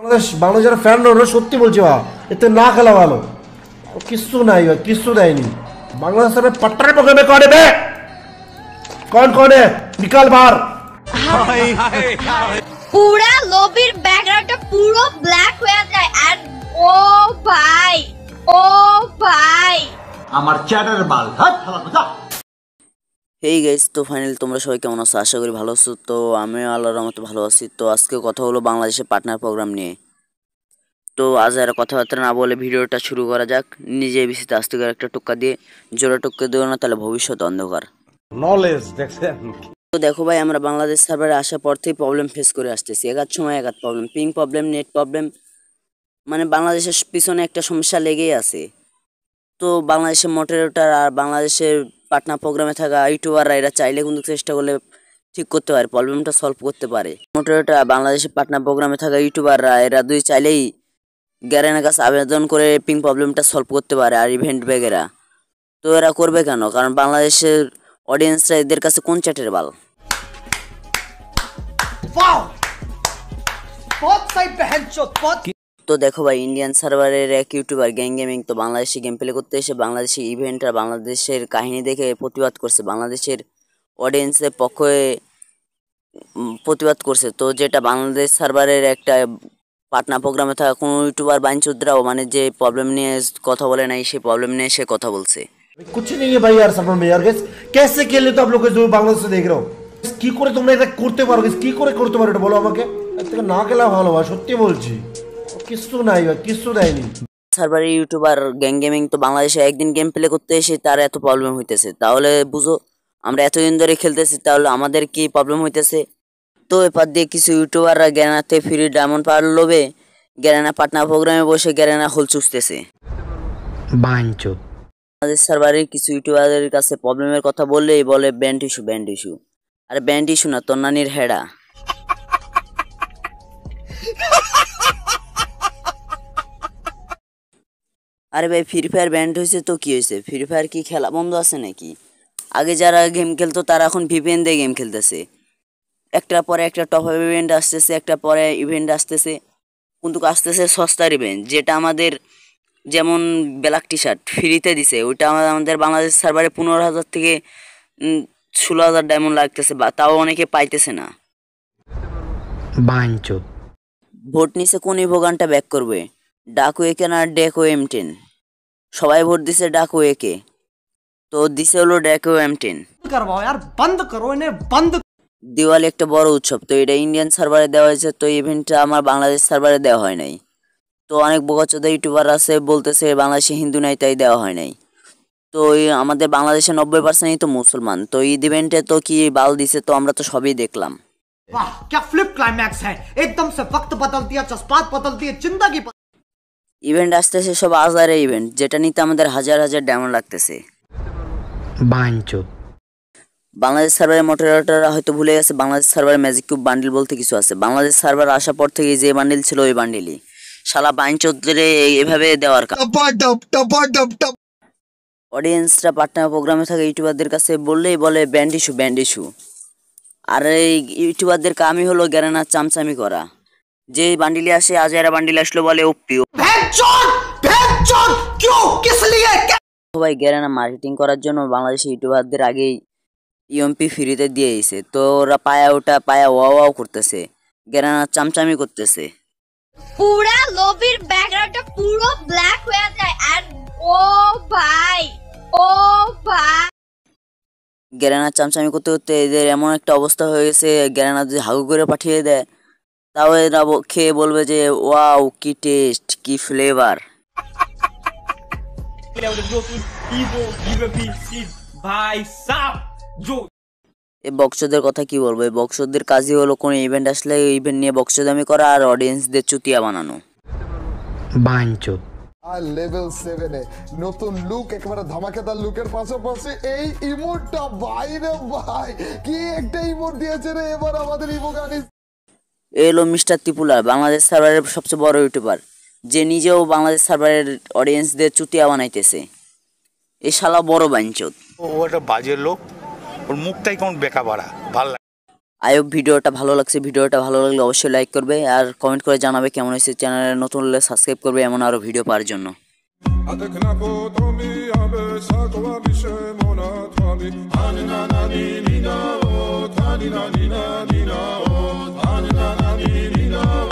বাংলাদেশ বাংলাদেশের ফ্যান ওরা সত্যি বলছে বা এতে না খেলা ভালো কিছু নাই ভাই কিছু দেয়নি বাংলাদেশের কোন কোনে বার পুরা লবির ব্যাকগ্রাউন্ডটা পুরো ব্ল্যাক হয়ে যায় আর ও ভাই ও ভাই আমার চ্যাটার বাল এই গাইজ তো ফাইনালি তোমরা সবাই কেমন আছো আশা করি ভালো আছো তো আমিও আল্লাহর রহমত ভালো আছি তো আজকে কথা হলো বাংলাদেশের পার্টনার প্রোগ্রাম নিয়ে তো আজ আর কথাবার্তা না বলে ভিডিওটা শুরু করা যাক নিজে বিসিতে আস্তে করে একটা টোক্কা দিয়ে জোরে টোক্কা দেবো না তাহলে ভবিষ্যৎ অন্ধকার তো দেখো ভাই আমরা বাংলাদেশ সার্ভারে আসার পর থেকে প্রবলেম ফেস করে আসতেছি একাত সময় একাত problem ping problem net problem মানে বাংলাদেশের পিছনে একটা সমস্যা লেগেই আছে তো বাংলাদেশের মডারেটর আর বাংলাদেশের পার্টনার প্রোগ্রামে থাকা ইউটিউবাররা এরা চাইলে কিন্তু চেষ্টা করলে ঠিক করতে পারে প্রবলেমটা সলভ করতে পারে মোটরটা বাংলাদেশের পার্টনার প্রোগ্রামে থাকা ইউটিউবাররা এরা দুই চাইলেই গ্যারেনের কাছে আবেদন করে পিং প্রবলেমটা সলভ করতে পারে আর ইভেন্ট ব্যাগেরা তো এরা করবে কেন কারণ বাংলাদেশের অডিয়েন্সরা এদের কাছে কোন চ্যাটের বাল তো দেখো ভাই ইন্ডিয়ান সার্ভারের এক ইউটিউবার গ্যাং গেমিং তো বাংলাদেশে গেম প্লে করতে এসে বাংলাদেশি ইভেন্ট আর বাংলাদেশের কাহিনী দেখে প্রতিবাদ করছে বাংলাদেশের অডিয়েন্সের পক্ষে প্রতিবাদ করছে তো যেটা বাংলাদেশ সার্ভারের একটা পাটনা প্রোগ্রামে থাকা কোনো ইউটিউবার বাঞ্চুদ্রাও মানে যে প্রবলেম নিয়ে কথা বলে নাই সেই প্রবলেম নিয়ে সে কথা বলছে কিছু নেই ভাই আর সার্ভার ভাই আর গেস কেসে খেললে তো আপনাকে যে বাংলাদেশ দেখ রাও কি করে তোমরা এটা করতে পারো কি করে করতে পারো এটা বলো আমাকে এর থেকে না খেলা ভালো সত্যি বলছি কিছু নাই কিছু নাইনি সার্ভারে ইউটিউবার গ্যাং গেমিং তো বাংলাদেশে একদিন গেম প্লে করতে এসে তার এত প্রবলেম হইতেছে তাহলে বুঝো আমরা এতদিন ধরে খেলতেছি তাহলে আমাদের কি প্রবলেম হইতেছে তো এপার দিয়ে কিছু ইউটিউবাররা গ্যানাতে ফ্রি ডায়মন্ড পাওয়ার লোভে গ্যারানা পাটনা প্রোগ্রামে বসে গ্যারানা হোল চুষতেছে আমাদের সার্ভারের কিছু ইউটিউবারদের কাছে প্রবলেমের কথা বললেই বলে ব্যান্ড ইস্যু ব্যান্ড ইস্যু আর ব্যান্ড ইস্যু না তন্নানির হেডা আরে ভাই ফ্রি ফায়ার ব্যান্ড হয়েছে তো কী হয়েছে ফ্রি ফায়ার কি খেলা বন্ধ আছে নাকি আগে যারা গেম খেলতো তারা এখন ভিপিএন দিয়ে গেম খেলতেছে একটার পরে একটা টপ আপ ইভেন্ট আসতেছে একটা পরে ইভেন্ট আসতেছে কিন্তু আসতেছে সস্তার ইভেন্ট যেটা আমাদের যেমন ব্ল্যাক টি শার্ট ফ্রিতে দিছে ওইটা আমাদের বাংলাদেশ সার্ভারে পনেরো হাজার থেকে ষোলো হাজার ডায়মন্ড লাগতেছে বা তাও অনেকে পাইতেছে না ভোট নিছে কোন ভোগানটা ব্যাক করবে ডাকু একে না ডেকো এম টেন সবাই ভোট দিছে ডাকু কে তো দিছে হলো ডেকো এম টেন দিওয়ালি একটা বড় উৎসব তো এটা ইন্ডিয়ান সার্ভারে দেওয়া হয়েছে তো ইভেন্টটা আমার বাংলাদেশ সার্ভারে দেওয়া হয় নাই তো অনেক বোকাচোদা ইউটিউবার আছে বলতেছে বাংলাদেশে হিন্দু নাই তাই দেওয়া হয় নাই তো আমাদের বাংলাদেশে নব্বই পার্সেন্টই তো মুসলমান তো ঈদ ইভেন্টে তো কি বাল দিছে তো আমরা তো সবই দেখলাম ইভেন্ট আসতেছে সব আজারে ইভেন্ট যেটা নিতে আমাদের হাজার হাজার ডায়মন্ড লাগতেছে বাংলাদেশ সার্ভারের মডারেটররা হয়তো ভুলে গেছে Bangladesh server magic cube bundle বলতে কিছু আছে বাংলাদেশ সার্ভার আসার পর থেকে যে বান্ডিল ছিল ওই বান্ডিলই শালা বাইন চৌধুরী এভাবে দেওয়ার কাজ অডিয়েন্সরা পাটনা প্রোগ্রামে থাকে ইউটিউবারদের কাছে বললেই বলে ব্যান্ড ইস্যু ব্যান্ড ইস্যু আর এই ইউটিউবারদের কামই হলো গ্যারানা চামচামি করা যে বান্ডিলে আসে আজারা বান্ডিলে আসলো বলে ওপিও সবাই গেরানা মার্কেটিং করার জন্য বাংলাদেশি ইউটিউবারদের আগেই ইএমপি e ফ্রিতে দিয়ে দিয়েছে তো ওরা পায়া ওটা পায়া ওয়া ওয়াও করতেছে গেরানা চামচামি করতেছে পুরা লবির ব্যাকগ্রাউন্ডটা পুরো ব্ল্যাক হয়ে যায় আর ও ভাই ও ভাই গেরানা চামচামি করতে করতে এদের এমন একটা অবস্থা হয়ে গেছে গেরানা যদি হাগু করে পাঠিয়ে দেয় তাও এরা খেয়ে বলবে যে ওয়াও কি টেস্ট কি ফ্লেভার এই বক্সদের কথা কি বলবো এই বক্সদের কাজই হলো কোন ইভেন্ট আসলে ইভেন্ট নিয়ে বক্সদামি করা আর অডিয়েন্সদের চুতিয়া বানানো বাঞ্চোদ আর লেভেল সেভেনে নতুন লুক একেবারে ধামাকেদার লুকের পাশাপাশি এই ইমোটটা ভাই রে ভাই কি একটা ইমোট দিয়েছে রে এবার আমাদের ইমোগানিস এলো মিস্টার ত্রিপুলার বাংলাদেশ সার্ভারের সবচেয়ে বড় ইউটিউবার যে নিজেও বাংলাদেশ সার্ভারের অডিয়েন্সদের চুতিয়া বানাইতেছে এ শালা বড় বাঞ্চত ও একটা বাজে লোক ওর মুখটাই কেমন বেকা বাড়া ভালো আয়ব ভিডিওটা ভালো লাগছে ভিডিওটা ভালো লাগলে অবশ্যই লাইক করবে আর কমেন্ট করে জানাবে কেমন হয়েছে চ্যানেলে নতুন হলে সাবস্ক্রাইব করবে এমন আরও ভিডিও পাওয়ার জন্য ატეკნა ფოტომი აბე საკვავი შემონა თვალი ანინანანინინაო თანინანინანინაო ანინანანინინაო